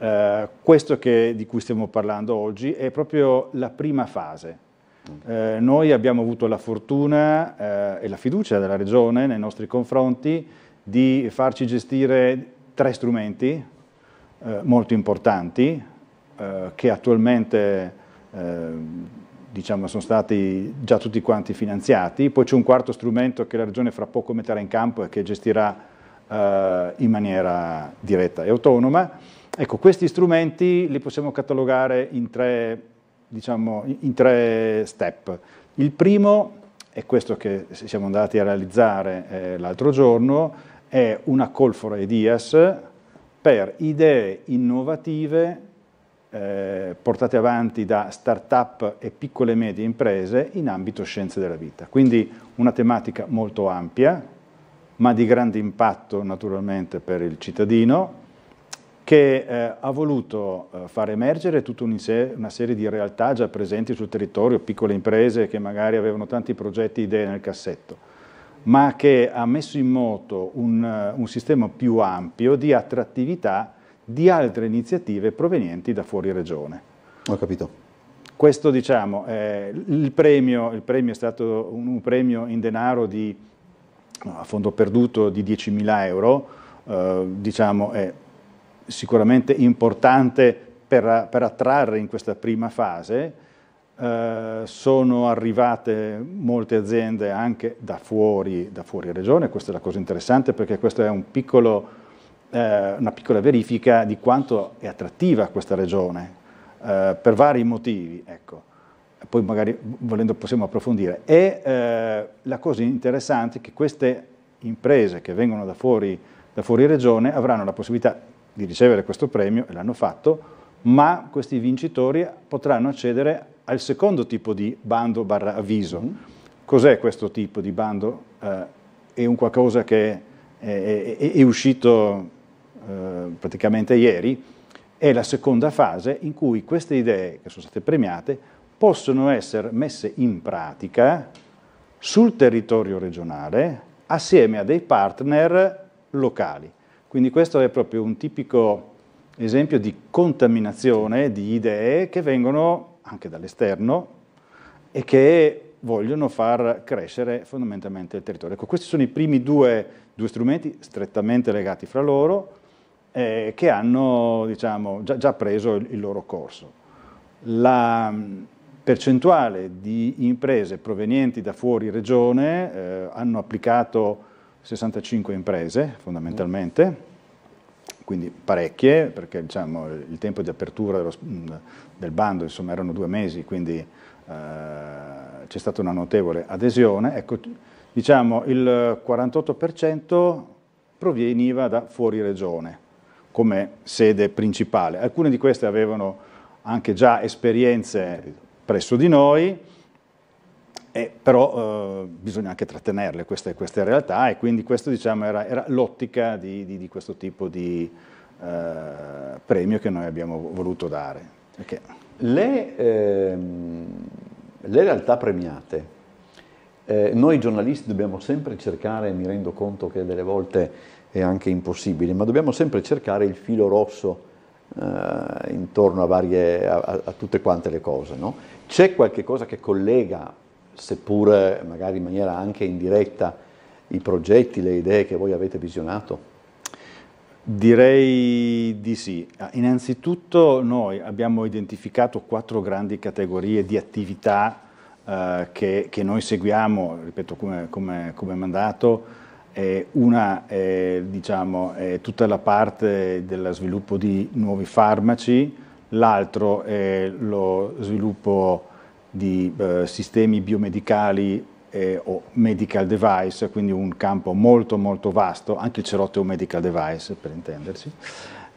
Eh, questo che, di cui stiamo parlando oggi è proprio la prima fase. Eh, noi abbiamo avuto la fortuna eh, e la fiducia della Regione nei nostri confronti di farci gestire tre strumenti eh, molto importanti eh, che attualmente eh, diciamo, sono stati già tutti quanti finanziati, poi c'è un quarto strumento che la Regione fra poco metterà in campo e che gestirà eh, in maniera diretta e autonoma. Ecco, questi strumenti li possiamo catalogare in tre, diciamo, in tre step. Il primo è questo che siamo andati a realizzare eh, l'altro giorno, è una call for ideas per idee innovative eh, portate avanti da start-up e piccole e medie imprese in ambito scienze della vita. Quindi una tematica molto ampia, ma di grande impatto naturalmente per il cittadino, che eh, ha voluto eh, far emergere tutta un una serie di realtà già presenti sul territorio, piccole imprese che magari avevano tanti progetti e idee nel cassetto, ma che ha messo in moto un, un sistema più ampio di attrattività di altre iniziative provenienti da fuori regione. Ho capito. Questo diciamo, eh, il, premio, il, premio, è stato un, un premio in denaro di, a fondo perduto di 10.000 euro, eh, diciamo, è sicuramente importante per, per, attrarre in questa prima fase. Eh, sono arrivate molte aziende anche da fuori, da fuori regione, questa è la cosa interessante perché questo è un piccolo eh, una piccola verifica di quanto è attrattiva questa regione, eh, per vari motivi, ecco. poi magari volendo possiamo approfondire. E eh, la cosa interessante è che queste imprese che vengono da fuori, da fuori regione avranno la possibilità di ricevere questo premio, e l'hanno fatto, ma questi vincitori potranno accedere al secondo tipo di bando barra avviso. Mm-hmm. Cos'è questo tipo di bando? Eh, è un qualcosa che è, è, è uscito eh, praticamente ieri, è la seconda fase in cui queste idee che sono state premiate possono essere messe in pratica sul territorio regionale assieme a dei partner locali. Quindi questo è proprio un tipico esempio di contaminazione di idee che vengono anche dall'esterno e che vogliono far crescere fondamentalmente il territorio. Ecco, questi sono i primi due, due strumenti strettamente legati fra loro, eh, che hanno diciamo, già, già, preso il, il loro corso. La, mm, percentuale di imprese provenienti da fuori regione eh, hanno applicato 65 imprese fondamentalmente, quindi parecchie, perché diciamo, il tempo di apertura dello, mm, del bando insomma, erano due mesi, quindi eh, c'è stata una notevole adesione. Ecco, diciamo, il 48% proveniva da fuori regione come sede principale. Alcune di queste avevano anche già esperienze presso di noi, eh, però eh, bisogna anche trattenerle queste, queste, realtà e quindi questa diciamo, era, era l'ottica di, di, di, questo tipo di eh, premio che noi abbiamo voluto dare. Okay. Le, ehm, le, realtà premiate, eh, noi giornalisti dobbiamo sempre cercare, mi rendo conto che delle volte è anche impossibile, ma dobbiamo sempre cercare il filo rosso eh, intorno a, varie, a, a, tutte quante le cose. No? C'è qualche cosa che collega, seppur magari in maniera anche indiretta, i progetti, le idee che voi avete visionato? Direi di sì. Innanzitutto noi abbiamo identificato quattro grandi categorie di attività eh, che, che, noi seguiamo, ripeto, come, come, come mandato, una, diciamo, tutta la parte dello sviluppo di nuovi farmaci, l'altro è lo sviluppo di eh, sistemi biomedicali eh, o medical device, quindi un campo molto molto vasto, anche il cerotto è un medical device per intenderci.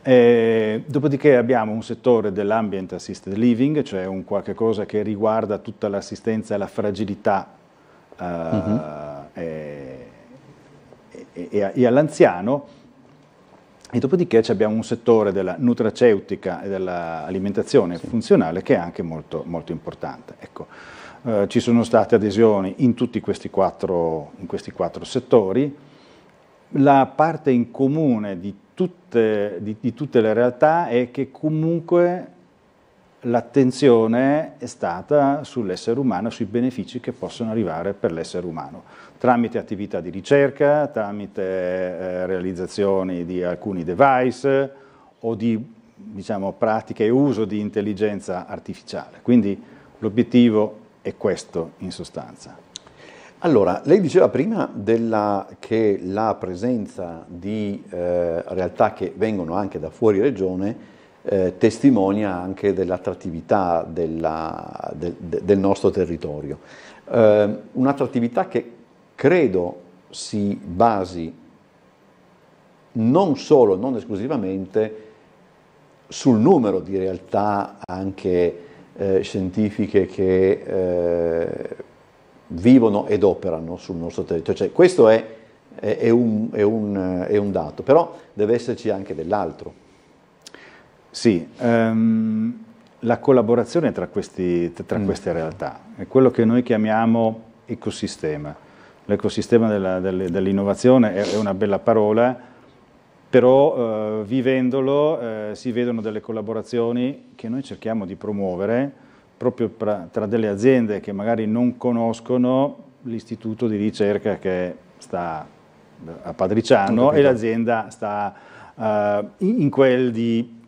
Eh, dopodiché abbiamo un settore dell'ambient assisted living, cioè un qualche cosa che riguarda tutta l'assistenza e la fragilità eh, uh mm-hmm. eh, -huh e, e all'anziano. E dopodiché abbiamo un settore della nutraceutica e dell'alimentazione sì. funzionale che è anche molto, molto importante. Ecco, eh, ci sono state adesioni in tutti questi quattro, questi quattro settori. La parte in comune di tutte, di, di tutte le realtà è che comunque l'attenzione è stata sull'essere umano, sui benefici che possono arrivare per l'essere umano, tramite attività di ricerca, tramite eh, realizzazioni di alcuni device o di diciamo, pratiche e uso di intelligenza artificiale. Quindi l'obiettivo è questo in sostanza. Allora, lei diceva prima della, che la presenza di eh, realtà che vengono anche da fuori regione eh, testimonia anche dell'attrattività della, del, del, nostro territorio. Eh, un'attrattività che credo si basi non solo, non esclusivamente sul numero di realtà anche eh, scientifiche che eh, vivono ed operano sul nostro territorio. Cioè, questo è, è, è, un, un, è un dato, però deve esserci anche dell'altro. Sì, um, la collaborazione tra, questi, tra mm. queste realtà è quello che noi chiamiamo ecosistema. L'ecosistema della, dell'innovazione è, una bella parola, però eh, vivendolo eh, si vedono delle collaborazioni che noi cerchiamo di promuovere proprio tra, tra delle aziende che magari non conoscono l'istituto di ricerca che sta a Padriciano e l'azienda sta uh, in quel di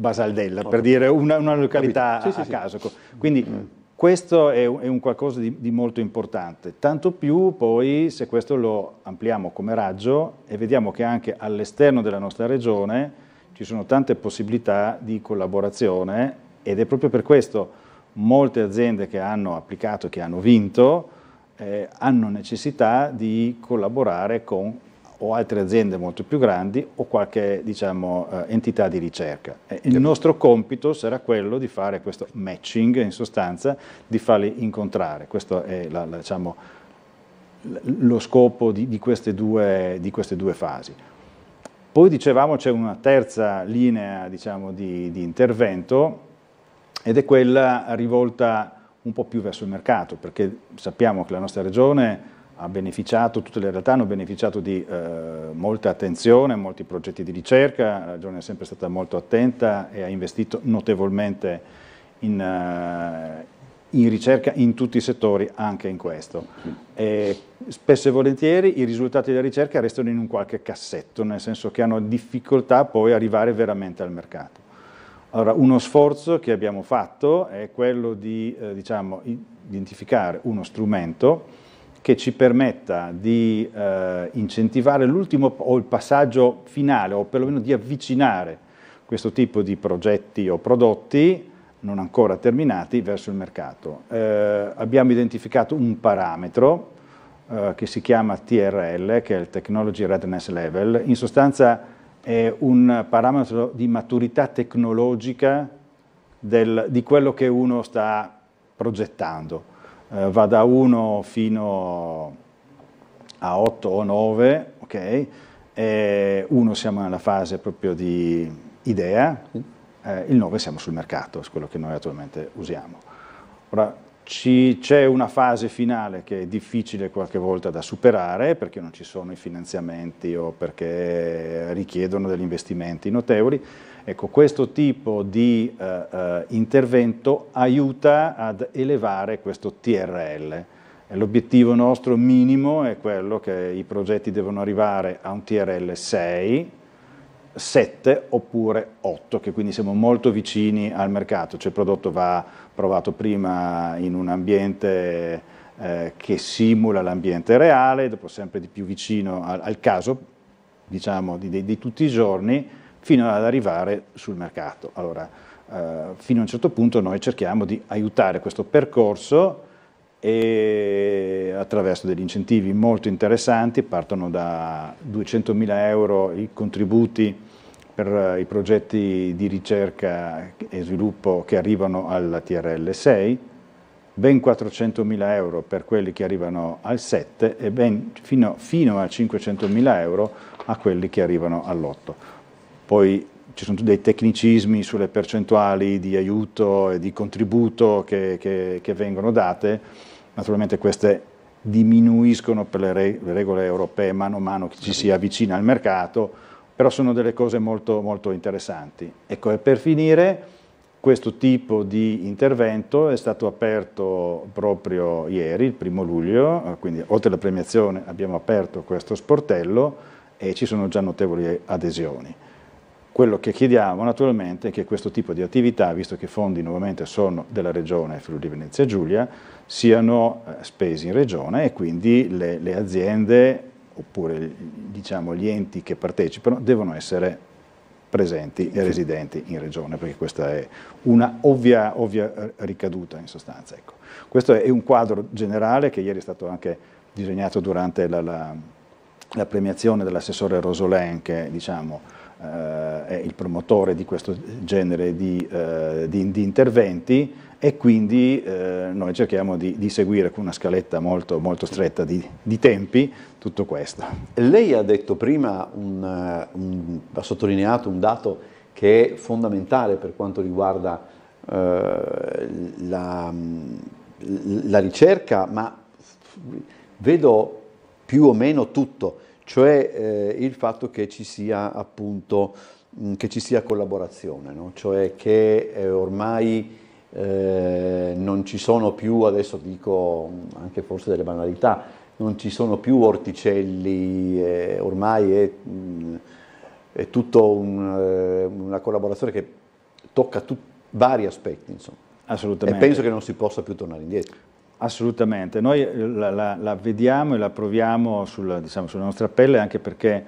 Basaldella, per dire una, una località sì, a, sì, a sì. caso. Quindi mm. questo è, è, un qualcosa di, di, molto importante, tanto più poi se questo lo ampliamo come raggio e vediamo che anche all'esterno della nostra regione ci sono tante possibilità di collaborazione ed è proprio per questo molte aziende che hanno applicato, che hanno vinto, eh, hanno necessità di collaborare con o altre aziende molto più grandi o qualche diciamo, eh, entità di ricerca. Il nostro compito sarà quello di fare questo matching, in sostanza, di farli incontrare. Questo è la, la, diciamo, lo scopo di, di, queste due, di, queste due, fasi. Poi dicevamo c'è una terza linea diciamo, di, di intervento ed è quella rivolta un po' più verso il mercato, perché sappiamo che la nostra regione ha beneficiato, tutte le realtà hanno beneficiato di eh, molta attenzione, molti progetti di ricerca, la Regione è sempre stata molto attenta e ha investito notevolmente in, eh, in ricerca in tutti i settori, anche in questo. E spesso e volentieri i risultati della ricerca restano in un qualche cassetto, nel senso che hanno difficoltà poi arrivare veramente al mercato. Allora, uno sforzo che abbiamo fatto è quello di eh, diciamo, identificare uno strumento che ci permetta di eh, incentivare l'ultimo o il passaggio finale o perlomeno di avvicinare questo tipo di progetti o prodotti non ancora terminati verso il mercato. Eh, abbiamo identificato un parametro eh, che si chiama TRL, che è il Technology Readiness Level, in sostanza è un parametro di maturità tecnologica del, di quello che uno sta progettando eh, va da 1 fino a 8 o 9, ok? E 1 siamo nella fase proprio di idea, eh, il 9 siamo sul mercato, è quello che noi attualmente usiamo. Ora, c'è una fase finale che è difficile qualche volta da superare perché non ci sono i finanziamenti o perché richiedono degli investimenti notevoli. Ecco, questo tipo di eh, eh intervento aiuta ad elevare questo TRL. L'obiettivo nostro minimo è quello che i progetti devono arrivare a un TRL 6, 7 oppure 8, che quindi siamo molto vicini al mercato, cioè il prodotto va provato prima in un ambiente eh, che simula l'ambiente reale, dopo sempre di più vicino al, al caso diciamo, di, di, di, tutti i giorni, fino ad arrivare sul mercato. Allora, eh, fino a un certo punto noi cerchiamo di aiutare questo percorso e attraverso degli incentivi molto interessanti, partono da 200.000 euro i contributi per eh, i progetti di ricerca e sviluppo che arrivano alla TRL 6, ben 400.000 euro per quelli che arrivano al 7 e ben fino, fino a 500.000 euro a quelli che arrivano all'8. Poi ci sono dei tecnicismi sulle percentuali di aiuto e di contributo che, che, che vengono date, naturalmente queste diminuiscono per le regole europee mano a mano che ci si avvicina al mercato, però sono delle cose molto, molto interessanti. Ecco, e per finire, questo tipo di intervento è stato aperto proprio ieri, il primo luglio, eh, quindi oltre alla premiazione abbiamo aperto questo sportello e ci sono già notevoli adesioni. Quello che chiediamo naturalmente è che questo tipo di attività, visto che i fondi nuovamente sono della Regione Friuli Venezia Giulia, siano eh, spesi in Regione e quindi le, le aziende oppure diciamo, gli enti che partecipano devono essere presenti e residenti in regione, perché questa è una ovvia, ovvia eh, ricaduta in sostanza. Ecco. Questo è un quadro generale che ieri è stato anche disegnato durante la, la, la premiazione dell'assessore Rosolen, che diciamo, eh, è il promotore di questo genere di, eh, di, di interventi, e quindi eh, noi cerchiamo di, di, seguire con una scaletta molto, molto stretta di, di, tempi tutto questo. Lei ha detto prima, un, eh, un, ha sottolineato un dato che è fondamentale per quanto riguarda eh, la, mm, la ricerca, ma vedo più o meno tutto, cioè eh, il fatto che ci sia appunto mm, che ci sia collaborazione, no? cioè che eh, ormai eh, non ci sono più, adesso dico anche forse delle banalità, non ci sono più orticelli, eh, ormai è, mm, è tutta un, eh, una collaborazione che tocca tut, vari aspetti. Insomma. Assolutamente. E penso che non si possa più tornare indietro. Assolutamente, noi la, la, la vediamo e la proviamo sul, diciamo, sulla nostra pelle anche perché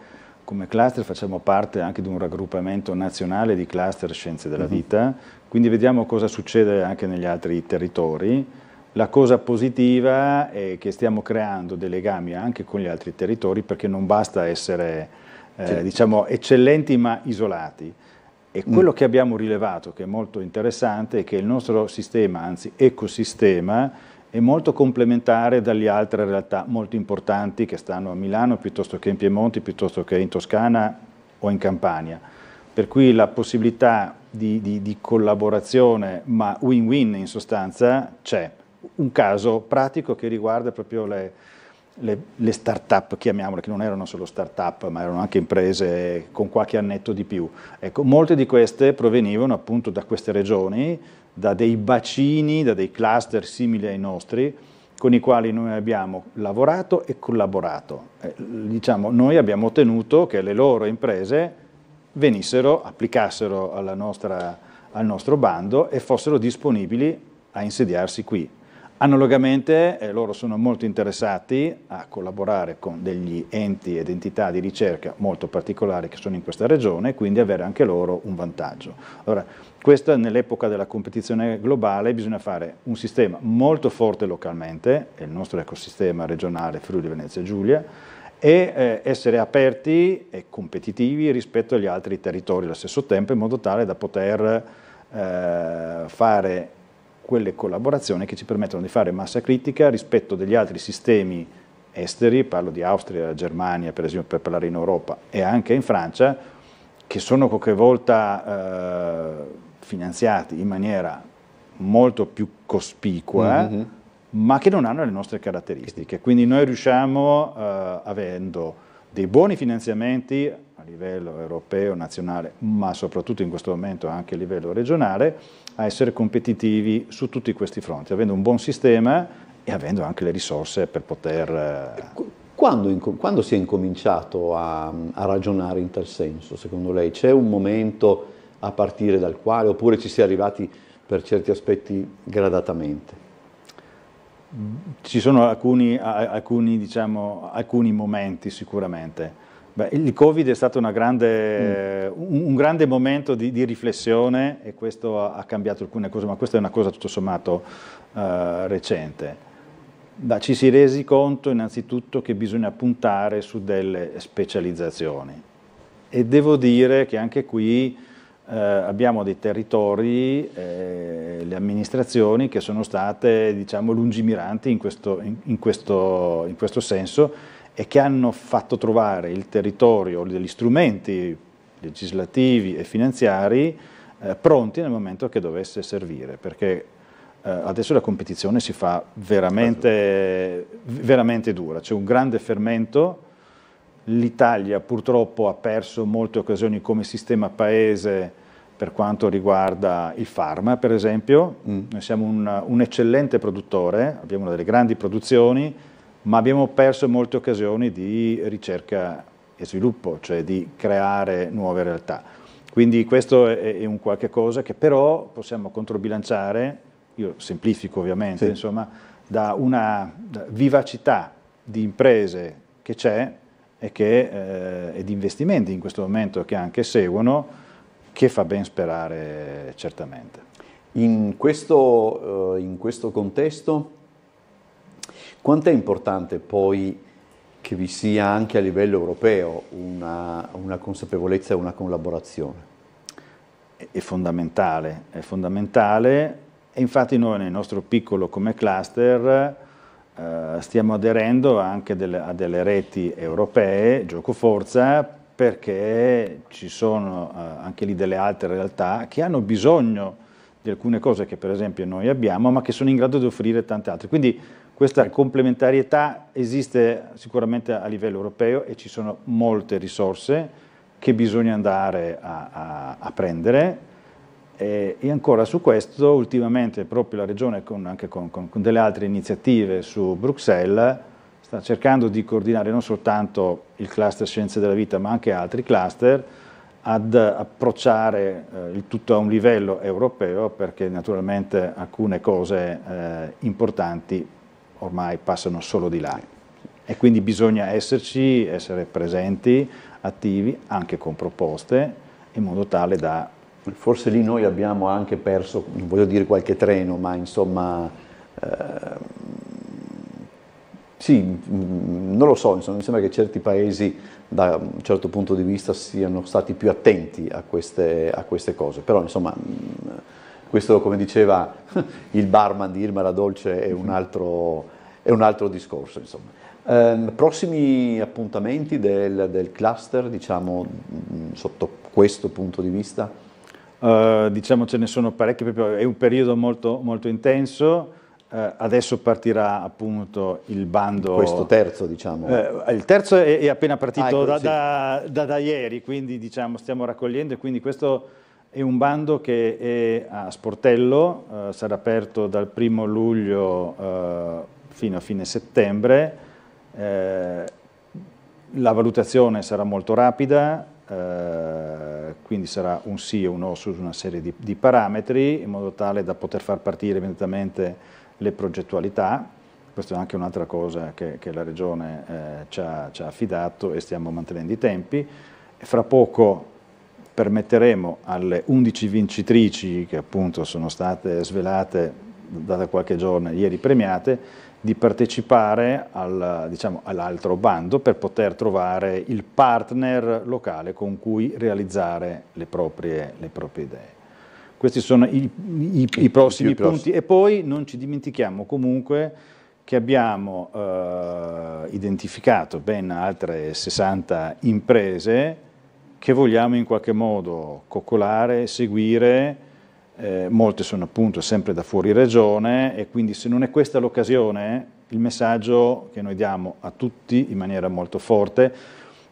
come cluster facciamo parte anche di un raggruppamento nazionale di cluster scienze della mhm. vita, uh -huh. quindi vediamo cosa succede anche negli altri territori. La cosa positiva è che stiamo creando dei legami anche con gli altri territori perché non basta essere eh, diciamo, eccellenti ma isolati. E mm. quello mm. che abbiamo rilevato, che è molto interessante, è che il nostro sistema, anzi ecosistema, è molto complementare dalle altre realtà molto importanti che stanno a Milano piuttosto che in Piemonte, piuttosto che in Toscana o in Campania. Per cui la possibilità di, di, di collaborazione, ma win-win in sostanza, c'è. Un caso pratico che riguarda proprio le, le, le start-up, chiamiamole, che non erano solo start-up, ma erano anche imprese con qualche annetto di più. Ecco, molte di queste provenivano appunto da queste regioni, da dei bacini, da dei cluster simili ai nostri, con i quali noi abbiamo lavorato e collaborato. Eh, diciamo, noi abbiamo ottenuto che le loro imprese venissero, applicassero nostra, al nostro bando e fossero disponibili a insediarsi qui. Analogamente eh, loro sono molto interessati a collaborare con degli enti ed entità di ricerca molto particolari che sono in questa regione e quindi avere anche loro un vantaggio. Allora, questa nell'epoca della competizione globale bisogna fare un sistema molto forte localmente, il nostro ecosistema regionale Friuli Venezia Giulia, e eh, essere aperti e competitivi rispetto agli altri territori allo stesso tempo in modo tale da poter eh, fare quelle collaborazioni che ci permettono di fare massa critica rispetto degli altri sistemi esteri, parlo di Austria, Germania per esempio per parlare in Europa e anche in Francia, che sono qualche volta eh, finanziati in maniera molto più cospicua, mm -hmm. ma che non hanno le nostre caratteristiche. Quindi noi riusciamo, eh, avendo dei buoni finanziamenti a livello europeo, nazionale, ma soprattutto in questo momento anche a livello regionale, a essere competitivi su tutti questi fronti, avendo un buon sistema e avendo anche le risorse per poter... Eh, quando, quando si è incominciato a, a ragionare in tal senso, secondo lei? C'è un momento a partire dal quale, oppure ci si è arrivati per certi aspetti gradatamente? Mm, ci sono alcuni, alcuni, diciamo, alcuni momenti sicuramente. Beh, il Covid è stato grande, mm. un, un, grande momento di, di riflessione e questo ha, ha, cambiato alcune cose, ma questa è una cosa tutto sommato eh, recente. Beh, ci si è resi conto innanzitutto che bisogna puntare su delle specializzazioni e devo dire che anche qui eh, abbiamo dei territori, eh, le amministrazioni che sono state diciamo, lungimiranti in questo, in, in questo, in questo senso e che hanno fatto trovare il territorio degli strumenti legislativi e finanziari eh, pronti nel momento che dovesse servire, perché eh, adesso la competizione si fa veramente, veramente dura, c'è un grande fermento, l'Italia purtroppo ha perso molte occasioni come sistema paese per quanto riguarda il farma, per esempio, mm. noi siamo un, un eccellente produttore, abbiamo una delle grandi produzioni, ma abbiamo perso molte occasioni di ricerca e sviluppo, cioè di creare nuove realtà. Quindi questo è, un qualche cosa che però possiamo controbilanciare, io semplifico ovviamente, sì. insomma, da una vivacità di imprese che c'è e, che, eh, e di investimenti in questo momento che anche seguono, che fa ben sperare certamente. In questo, eh, in questo contesto quanto è importante poi che vi sia anche a livello europeo una, una consapevolezza e una collaborazione? È fondamentale, è fondamentale e infatti noi nel nostro piccolo come cluster eh, stiamo aderendo anche a delle reti europee, gioco forza, perché ci sono eh, anche lì delle altre realtà che hanno bisogno di alcune cose che per esempio noi abbiamo, ma che sono in grado di offrire tante altre. Quindi questa complementarietà esiste sicuramente a livello europeo e ci sono molte risorse che bisogna andare a, a, a prendere e, e, ancora su questo ultimamente proprio la Regione con, anche con, con, con delle altre iniziative su Bruxelles sta cercando di coordinare non soltanto il cluster scienze della vita ma anche altri cluster ad approcciare eh, il tutto a un livello europeo perché naturalmente alcune cose eh, importanti ormai passano solo di là. E quindi bisogna esserci, essere presenti, attivi, anche con proposte, in modo tale da... Forse lì noi abbiamo anche perso, non voglio dire qualche treno, ma insomma... Eh, sì, mm, non lo so, insomma, mi sembra che certi paesi da un certo punto di vista siano stati più attenti a queste, a queste cose, però insomma mm, questo, come diceva <laughs> il barman di Irma la Dolce, è un altro, è un altro discorso. Eh, prossimi appuntamenti del, del cluster, diciamo, mm, sotto questo punto di vista? Uh, diciamo ce ne sono parecchi, è un periodo molto, molto intenso, uh, adesso partirà appunto il bando... Questo terzo diciamo. Uh, il terzo è, è appena partito ah, ecco, da, sì. da, da, da, ieri, quindi diciamo, stiamo raccogliendo e quindi questo è un bando che è a sportello, eh, sarà aperto dal primo luglio eh, fino a fine settembre. Eh, la valutazione sarà molto rapida, eh, quindi sarà un sì o un no su una serie di, di parametri, in modo tale da poter far partire immediatamente le progettualità questa è anche un'altra cosa che, che, la Regione eh, ci, ha, ci, ha, affidato e stiamo mantenendo i tempi. Fra poco permetteremo alle 11 vincitrici che appunto sono state svelate da qualche giorno, ieri premiate, di partecipare al, diciamo, all'altro bando per poter trovare il partner locale con cui realizzare le proprie, le proprie idee. Questi sono i, i, i prossimi punti e poi non ci dimentichiamo comunque che abbiamo eh, identificato ben altre 60 imprese che vogliamo in qualche modo coccolare, seguire, eh, molte sono appunto sempre da fuori regione e quindi se non è questa l'occasione, il messaggio che noi diamo a tutti in maniera molto forte,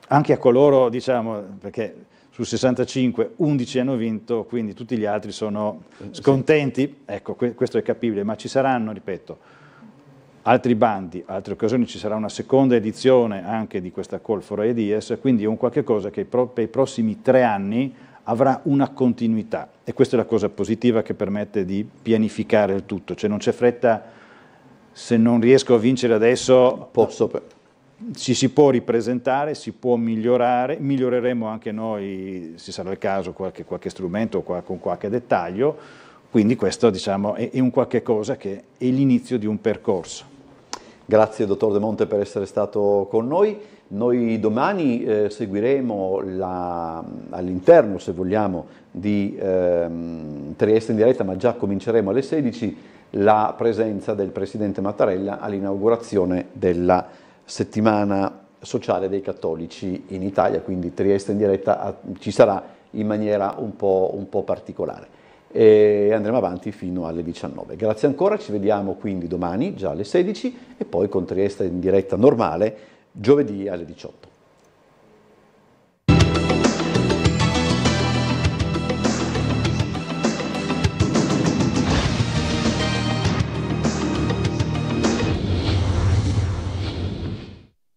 anche a coloro, diciamo, perché su 65 11 hanno vinto, quindi tutti gli altri sono eh, scontenti, ecco questo è capibile, ma ci saranno, ripeto, altri bandi, altre occasioni ci sarà una seconda edizione anche di questa Call for Ideas, quindi è un qualche cosa che per i prossimi tre anni avrà una continuità e questa è la cosa positiva che permette di pianificare il tutto, cioè non c'è fretta, se non riesco a vincere adesso posso ci si può ripresentare, si può migliorare, miglioreremo anche noi, se sarà il caso, qualche, qualche strumento qual, con qualche dettaglio, quindi questo diciamo, è, è un qualche cosa che è l'inizio di un percorso. Grazie dottor De Monte per essere stato con noi. Noi domani eh, seguiremo all'interno, se vogliamo, di ehm, Trieste in diretta, ma già cominceremo alle 16, la presenza del Presidente Mattarella all'inaugurazione della settimana sociale dei cattolici in Italia, quindi Trieste in diretta ci sarà in maniera un po', un po particolare e andremo avanti fino alle 19. Grazie ancora, ci vediamo quindi domani già alle 16 e poi con Trieste in diretta normale giovedì alle 18.